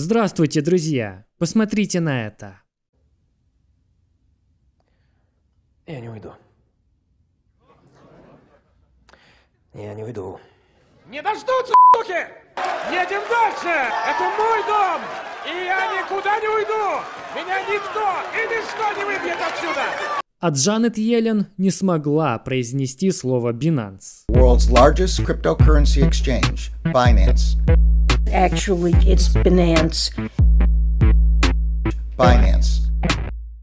Здравствуйте, друзья! Посмотрите на это. Я не уйду. Я не уйду. Не дождутся, суки! Едем дальше! Это мой дом! И я никуда не уйду! Меня никто и ничто не выбьет отсюда! А Джанет Йеллен не смогла произнести слово Binance. World's largest cryptocurrency exchange, Binance. Actually, it's Binance. Binance.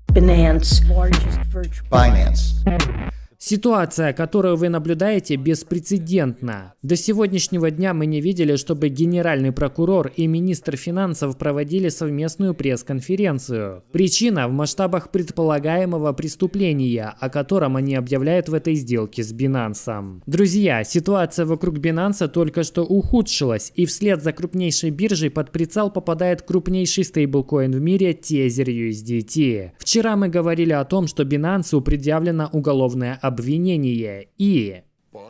Binance. Largest virtual. Binance. Ситуация, которую вы наблюдаете, беспрецедентна. До сегодняшнего дня мы не видели, чтобы генеральный прокурор и министр финансов проводили совместную пресс-конференцию. Причина в масштабах предполагаемого преступления, о котором они объявляют в этой сделке с Binance. Друзья, ситуация вокруг Binance только что ухудшилась, и вслед за крупнейшей биржей под прицел попадает крупнейший стейблкоин в мире Тезер USDT. Вчера мы говорили о том, что Binance предъявлено уголовное обвинение обвинение и...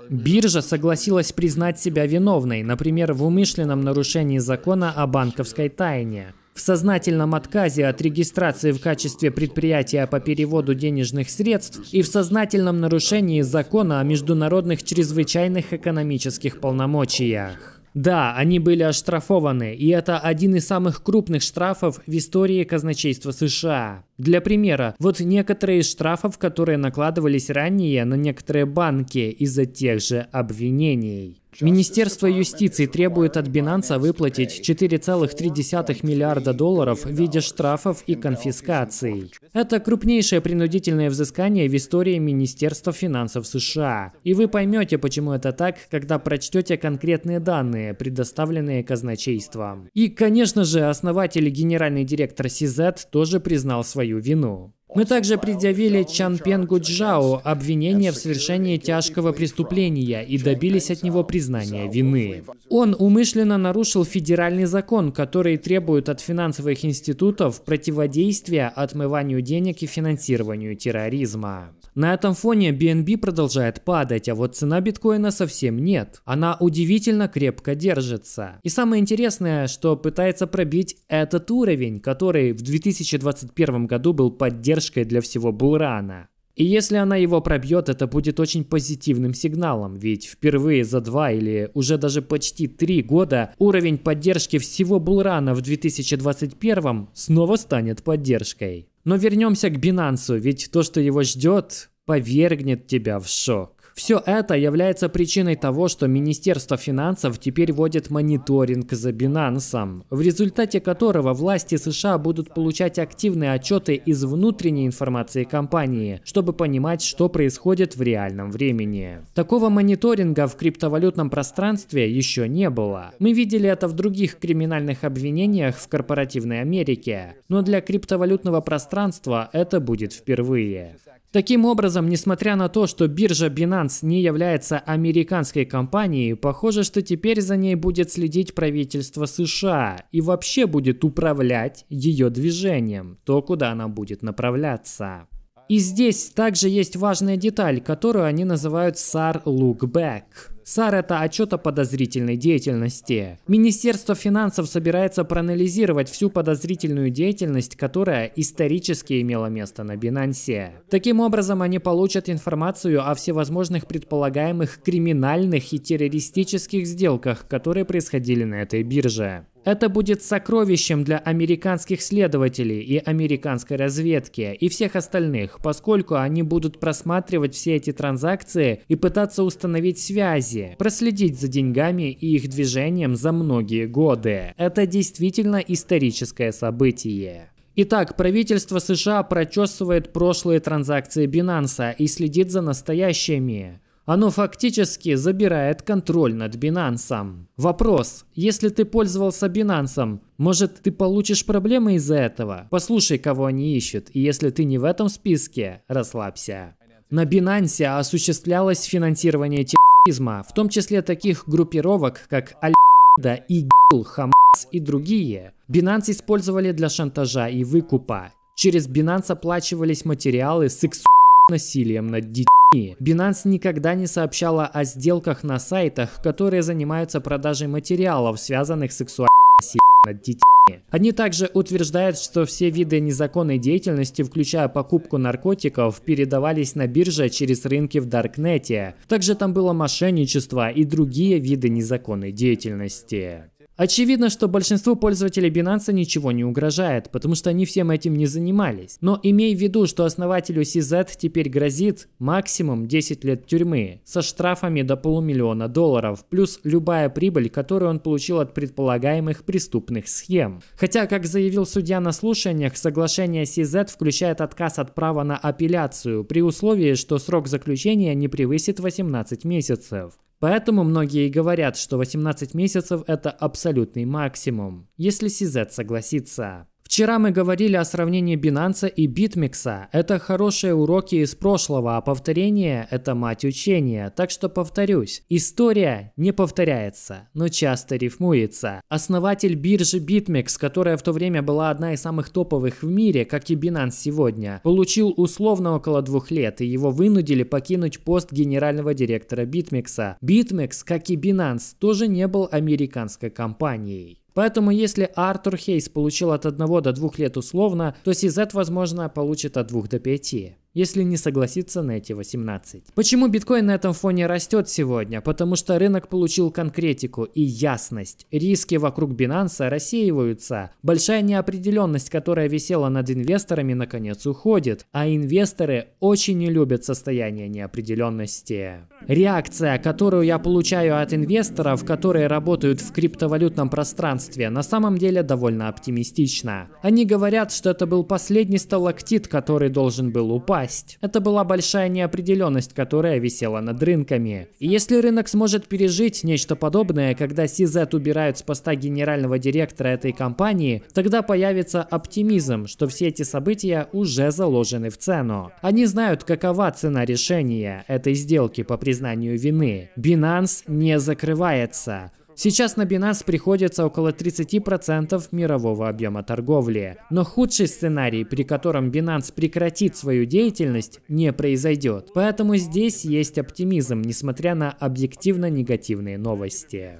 Биржа согласилась признать себя виновной, например, в умышленном нарушении закона о банковской тайне, в сознательном отказе от регистрации в качестве предприятия по переводу денежных средств и в сознательном нарушении закона о международных чрезвычайных экономических полномочиях. Да, они были оштрафованы, и это один из самых крупных штрафов в истории казначейства США. Для примера, вот некоторые из штрафов, которые накладывались ранее на некоторые банки из-за тех же обвинений. Министерство юстиции требует от Binance выплатить 4,3 миллиарда долларов в виде штрафов и конфискаций. Это крупнейшее принудительное взыскание в истории Министерства финансов США. И вы поймете, почему это так, когда прочтете конкретные данные, предоставленные казначейством. И, конечно же, основатель и генеральный директор CZ тоже признал свою вину. Мы также предъявили Чан Пенгу Джао обвинение в совершении тяжкого преступления и добились от него признания вины. Он умышленно нарушил федеральный закон, который требует от финансовых институтов противодействия отмыванию денег и финансированию терроризма. На этом фоне BNB продолжает падать, а вот цена биткоина совсем нет. Она удивительно крепко держится. И самое интересное, что пытается пробить этот уровень, который в 2021 году был поддержкой для всего Булрана. И если она его пробьет, это будет очень позитивным сигналом, ведь впервые за два или уже даже почти три года уровень поддержки всего Булрана в 2021 снова станет поддержкой. Но вернемся к Бинансу, ведь то, что его ждет, повергнет тебя в шок. Все это является причиной того, что Министерство финансов теперь вводит мониторинг за Binance, в результате которого власти США будут получать активные отчеты из внутренней информации компании, чтобы понимать, что происходит в реальном времени. Такого мониторинга в криптовалютном пространстве еще не было. Мы видели это в других криминальных обвинениях в корпоративной Америке, но для криптовалютного пространства это будет впервые. Таким образом, несмотря на то, что биржа Binance не является американской компанией, похоже, что теперь за ней будет следить правительство США и вообще будет управлять ее движением, то, куда она будет направляться. И здесь также есть важная деталь, которую они называют SAR Lookback. Сар это отчет о подозрительной деятельности. Министерство финансов собирается проанализировать всю подозрительную деятельность, которая исторически имела место на бинансе. Таким образом, они получат информацию о всевозможных предполагаемых криминальных и террористических сделках, которые происходили на этой бирже. Это будет сокровищем для американских следователей и американской разведки и всех остальных, поскольку они будут просматривать все эти транзакции и пытаться установить связи, проследить за деньгами и их движением за многие годы. Это действительно историческое событие. Итак, правительство США прочесывает прошлые транзакции Binance и следит за настоящими. Оно фактически забирает контроль над Binance. Вопрос. Если ты пользовался Binance, может ты получишь проблемы из-за этого? Послушай, кого они ищут, и если ты не в этом списке, расслабься. На Binance осуществлялось финансирование терроризма, в том числе таких группировок, как Аль-Qaида, ИГИЛ, Хамас и другие. Binance использовали для шантажа и выкупа. Через Binance оплачивались материалы сексуальных насилием над детьми. Binance никогда не сообщала о сделках на сайтах, которые занимаются продажей материалов, связанных с сексуальным насилием над детьми. Они также утверждают, что все виды незаконной деятельности, включая покупку наркотиков, передавались на бирже через рынки в Даркнете. Также там было мошенничество и другие виды незаконной деятельности. Очевидно, что большинству пользователей Binance ничего не угрожает, потому что они всем этим не занимались. Но имей в виду, что основателю CZ теперь грозит максимум 10 лет тюрьмы со штрафами до полумиллиона долларов, плюс любая прибыль, которую он получил от предполагаемых преступных схем. Хотя, как заявил судья на слушаниях, соглашение CZ включает отказ от права на апелляцию при условии, что срок заключения не превысит 18 месяцев. Поэтому многие говорят, что 18 месяцев это абсолютный максимум, если Сизет согласится. Вчера мы говорили о сравнении Binance и BitMEX. Это хорошие уроки из прошлого, а повторение – это мать учения. Так что повторюсь, история не повторяется, но часто рифмуется. Основатель биржи BitMEX, которая в то время была одна из самых топовых в мире, как и Binance сегодня, получил условно около двух лет, и его вынудили покинуть пост генерального директора BitMEX. BitMEX, как и Binance, тоже не был американской компанией. Поэтому если Артур Хейс получил от 1 до 2 лет условно, то Сизет, возможно, получит от 2 до 5 если не согласиться на эти 18. Почему биткоин на этом фоне растет сегодня? Потому что рынок получил конкретику и ясность. Риски вокруг Binance рассеиваются. Большая неопределенность, которая висела над инвесторами, наконец уходит. А инвесторы очень не любят состояние неопределенности. Реакция, которую я получаю от инвесторов, которые работают в криптовалютном пространстве, на самом деле довольно оптимистична. Они говорят, что это был последний сталактит, который должен был упасть упасть. Это была большая неопределенность, которая висела над рынками. И если рынок сможет пережить нечто подобное, когда CZ убирают с поста генерального директора этой компании, тогда появится оптимизм, что все эти события уже заложены в цену. Они знают, какова цена решения этой сделки по признанию вины. Binance не закрывается. Сейчас на Binance приходится около 30% мирового объема торговли. Но худший сценарий, при котором Binance прекратит свою деятельность, не произойдет. Поэтому здесь есть оптимизм, несмотря на объективно негативные новости.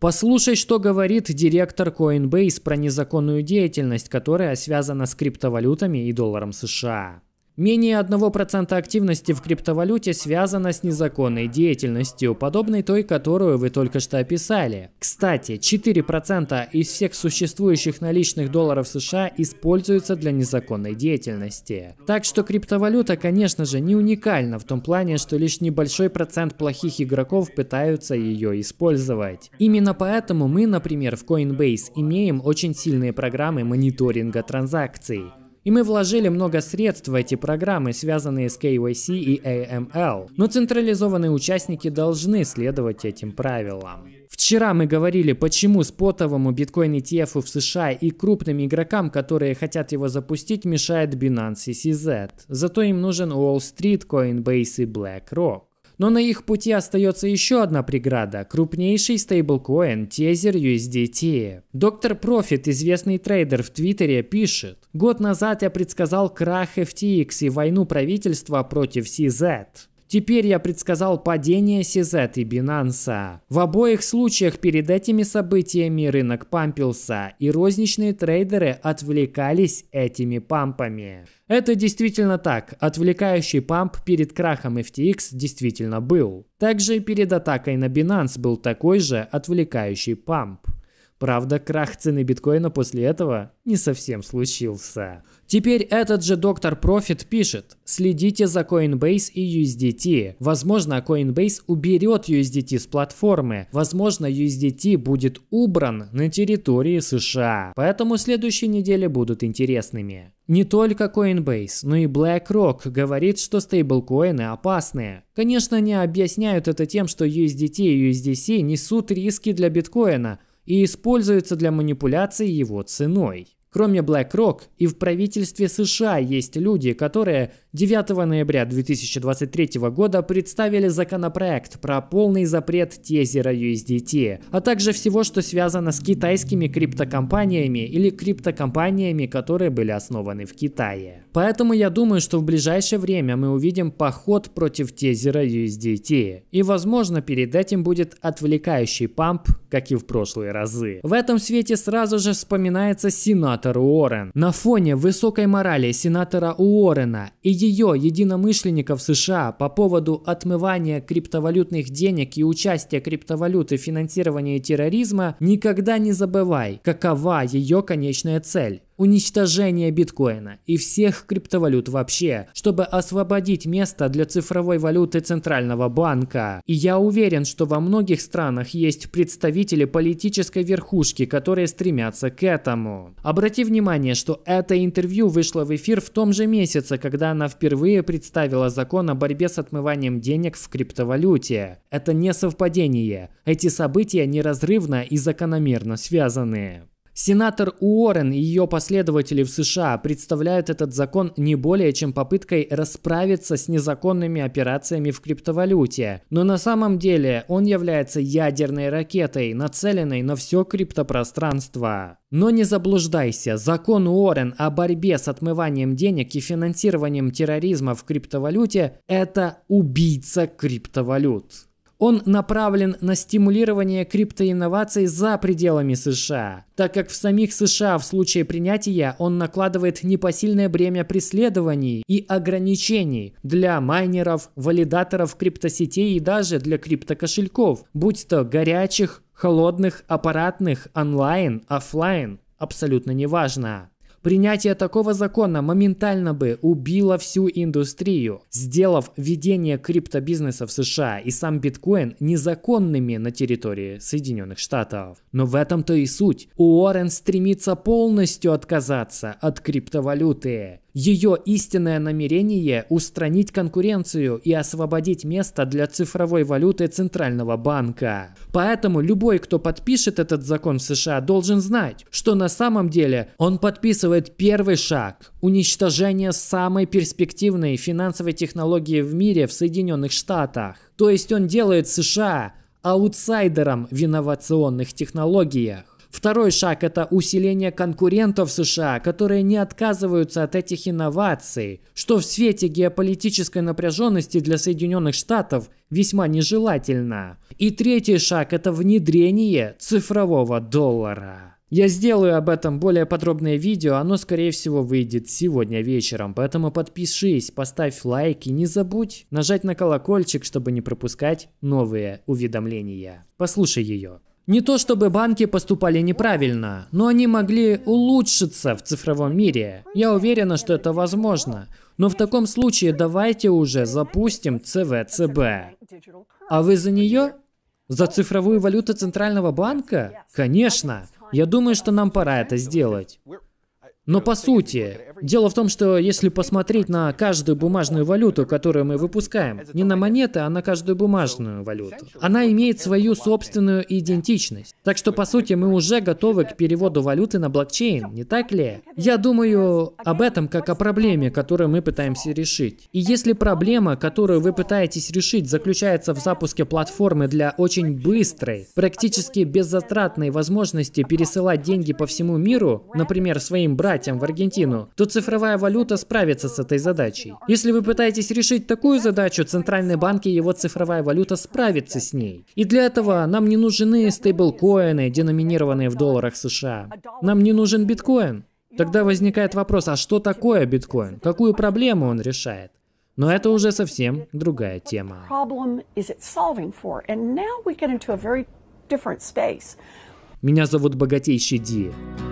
Послушай, что говорит директор Coinbase про незаконную деятельность, которая связана с криптовалютами и долларом США. Менее 1% активности в криптовалюте связано с незаконной деятельностью, подобной той, которую вы только что описали. Кстати, 4% из всех существующих наличных долларов США используются для незаконной деятельности. Так что криптовалюта, конечно же, не уникальна в том плане, что лишь небольшой процент плохих игроков пытаются ее использовать. Именно поэтому мы, например, в Coinbase имеем очень сильные программы мониторинга транзакций. И мы вложили много средств в эти программы, связанные с KYC и AML. А эм Но централизованные участники должны следовать этим правилам. Вчера мы говорили, почему спотовому биткоин ETF в США и крупным игрокам, которые хотят его запустить, мешает Binance и CZ. Зато им нужен Wall Street, Coinbase и BlackRock. Но на их пути остается еще одна преграда – крупнейший стейблкоин Тезер USDT. Доктор Профит, известный трейдер в Твиттере, пишет, Год назад я предсказал крах FTX и войну правительства против CZ. Теперь я предсказал падение CZ и Binance. В обоих случаях перед этими событиями рынок пампился, и розничные трейдеры отвлекались этими пампами. Это действительно так, отвлекающий памп перед крахом FTX действительно был. Также перед атакой на Binance был такой же отвлекающий памп. Правда, крах цены биткоина после этого не совсем случился. Теперь этот же доктор Профит пишет, следите за Coinbase и USDT. Возможно, Coinbase уберет USDT с платформы. Возможно, USDT будет убран на территории США. Поэтому следующие недели будут интересными. Не только Coinbase, но и BlackRock говорит, что стейблкоины опасные. Конечно, они объясняют это тем, что USDT и USDC несут риски для биткоина – и используется для манипуляции его ценой. Кроме BlackRock, и в правительстве США есть люди, которые 9 ноября 2023 года представили законопроект про полный запрет тезера USDT, а также всего, что связано с китайскими криптокомпаниями или криптокомпаниями, которые были основаны в Китае. Поэтому я думаю, что в ближайшее время мы увидим поход против тезера USDT. И возможно перед этим будет отвлекающий памп, как и в прошлые разы. В этом свете сразу же вспоминается сенатор Уоррен. На фоне высокой морали сенатора Уоррена и ее единомышленников США по поводу отмывания криптовалютных денег и участия криптовалюты в финансировании терроризма, никогда не забывай, какова ее конечная цель уничтожение биткоина и всех криптовалют вообще, чтобы освободить место для цифровой валюты Центрального банка. И я уверен, что во многих странах есть представители политической верхушки, которые стремятся к этому. Обрати внимание, что это интервью вышло в эфир в том же месяце, когда она впервые представила закон о борьбе с отмыванием денег в криптовалюте. Это не совпадение. Эти события неразрывно и закономерно связаны. Сенатор Уоррен и ее последователи в США представляют этот закон не более чем попыткой расправиться с незаконными операциями в криптовалюте. Но на самом деле он является ядерной ракетой, нацеленной на все криптопространство. Но не заблуждайся, закон Уоррен о борьбе с отмыванием денег и финансированием терроризма в криптовалюте – это убийца криптовалют. Он направлен на стимулирование криптоинноваций за пределами США, так как в самих США в случае принятия он накладывает непосильное бремя преследований и ограничений для майнеров, валидаторов криптосетей и даже для криптокошельков, будь то горячих, холодных, аппаратных, онлайн, офлайн, абсолютно неважно. Принятие такого закона моментально бы убило всю индустрию, сделав ведение криптобизнеса в США и сам биткоин незаконными на территории Соединенных Штатов. Но в этом-то и суть. Уоррен стремится полностью отказаться от криптовалюты. Ее истинное намерение – устранить конкуренцию и освободить место для цифровой валюты Центрального банка. Поэтому любой, кто подпишет этот закон в США, должен знать, что на самом деле он подписывает первый шаг – уничтожение самой перспективной финансовой технологии в мире в Соединенных Штатах. То есть он делает США аутсайдером в инновационных технологиях. Второй шаг – это усиление конкурентов США, которые не отказываются от этих инноваций, что в свете геополитической напряженности для Соединенных Штатов весьма нежелательно. И третий шаг – это внедрение цифрового доллара. Я сделаю об этом более подробное видео, оно скорее всего выйдет сегодня вечером, поэтому подпишись, поставь лайк и не забудь нажать на колокольчик, чтобы не пропускать новые уведомления. Послушай ее. Не то чтобы банки поступали неправильно, но они могли улучшиться в цифровом мире. Я уверена, что это возможно. Но в таком случае давайте уже запустим ЦВЦБ. А вы за нее? За цифровую валюту Центрального банка? Конечно. Я думаю, что нам пора это сделать. Но по сути, дело в том, что если посмотреть на каждую бумажную валюту, которую мы выпускаем, не на монеты, а на каждую бумажную валюту, она имеет свою собственную идентичность. Так что, по сути, мы уже готовы к переводу валюты на блокчейн, не так ли? Я думаю об этом как о проблеме, которую мы пытаемся решить. И если проблема, которую вы пытаетесь решить, заключается в запуске платформы для очень быстрой, практически беззатратной возможности пересылать деньги по всему миру, например, своим братьям, братьям в Аргентину, то цифровая валюта справится с этой задачей. Если вы пытаетесь решить такую задачу, центральный банк и его цифровая валюта справится с ней. И для этого нам не нужны стейблкоины, деноминированные в долларах США. Нам не нужен биткоин. Тогда возникает вопрос, а что такое биткоин? Какую проблему он решает? Но это уже совсем другая тема. Меня зовут Богатейший Ди.